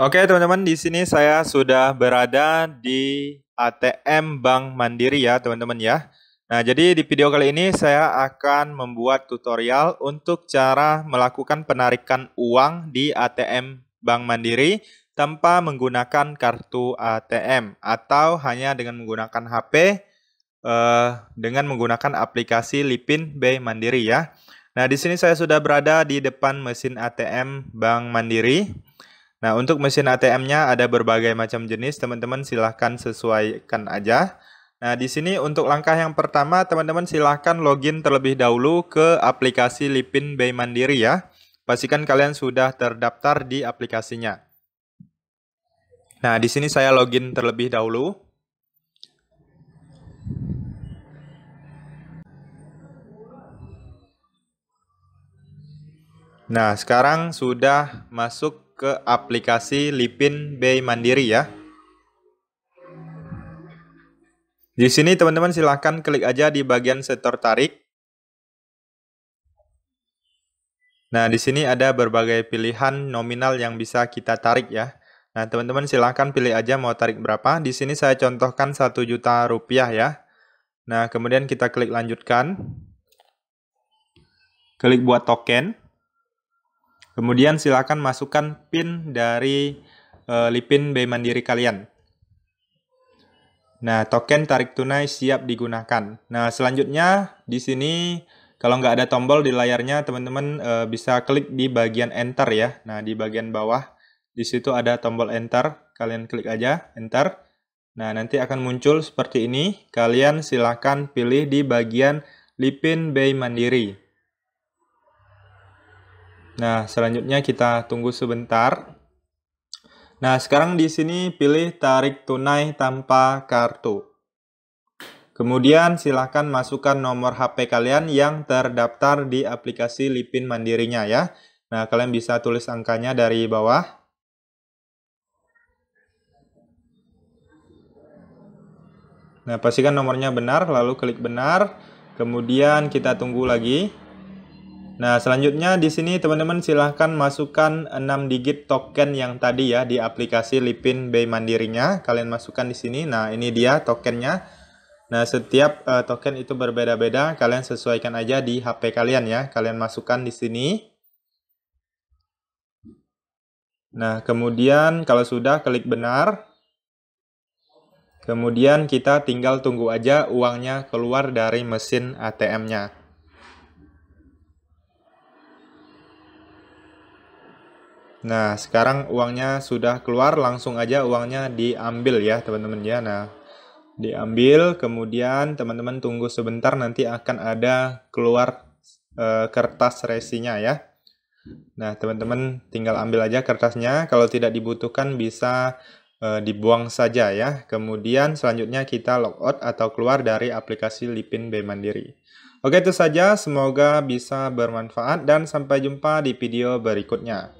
Oke teman-teman, di sini saya sudah berada di ATM Bank Mandiri ya teman-teman ya. Nah jadi di video kali ini saya akan membuat tutorial untuk cara melakukan penarikan uang di ATM Bank Mandiri tanpa menggunakan kartu ATM atau hanya dengan menggunakan HP eh, dengan menggunakan aplikasi Lipin B Mandiri ya. Nah di sini saya sudah berada di depan mesin ATM Bank Mandiri. Nah, untuk mesin ATM-nya ada berbagai macam jenis, teman-teman silahkan sesuaikan aja. Nah, di sini untuk langkah yang pertama, teman-teman silahkan login terlebih dahulu ke aplikasi Lipin Bay Mandiri ya. Pastikan kalian sudah terdaftar di aplikasinya. Nah, di sini saya login terlebih dahulu. Nah, sekarang sudah masuk ke aplikasi Lipin Bay Mandiri ya. Di sini teman-teman silahkan klik aja di bagian setor tarik. Nah, di sini ada berbagai pilihan nominal yang bisa kita tarik ya. Nah, teman-teman silahkan pilih aja mau tarik berapa. Di sini saya contohkan 1 juta rupiah ya. Nah, kemudian kita klik lanjutkan. Klik buat token. Kemudian silakan masukkan pin dari e, Lipin B Mandiri kalian. Nah, token tarik tunai siap digunakan. Nah, selanjutnya di sini kalau nggak ada tombol di layarnya, teman-teman e, bisa klik di bagian enter ya. Nah, di bagian bawah, di situ ada tombol enter. Kalian klik aja, enter. Nah, nanti akan muncul seperti ini. Kalian silakan pilih di bagian Lipin Bay Mandiri. Nah, selanjutnya kita tunggu sebentar. Nah, sekarang di sini pilih tarik tunai tanpa kartu. Kemudian silahkan masukkan nomor HP kalian yang terdaftar di aplikasi Lipin Mandirinya ya. Nah, kalian bisa tulis angkanya dari bawah. Nah, pastikan nomornya benar, lalu klik benar. Kemudian kita tunggu lagi. Nah, selanjutnya di sini teman-teman silahkan masukkan 6 digit token yang tadi ya di aplikasi Lipin Bay Mandirinya. Kalian masukkan di sini. Nah, ini dia tokennya. Nah, setiap uh, token itu berbeda-beda. Kalian sesuaikan aja di HP kalian ya. Kalian masukkan di sini. Nah, kemudian kalau sudah klik benar. Kemudian kita tinggal tunggu aja uangnya keluar dari mesin ATM-nya. Nah, sekarang uangnya sudah keluar, langsung aja uangnya diambil ya, teman-teman ya. Nah, diambil, kemudian teman-teman tunggu sebentar nanti akan ada keluar e, kertas resinya ya. Nah, teman-teman tinggal ambil aja kertasnya. Kalau tidak dibutuhkan bisa e, dibuang saja ya. Kemudian selanjutnya kita logout atau keluar dari aplikasi Lipin B Mandiri. Oke, itu saja. Semoga bisa bermanfaat dan sampai jumpa di video berikutnya.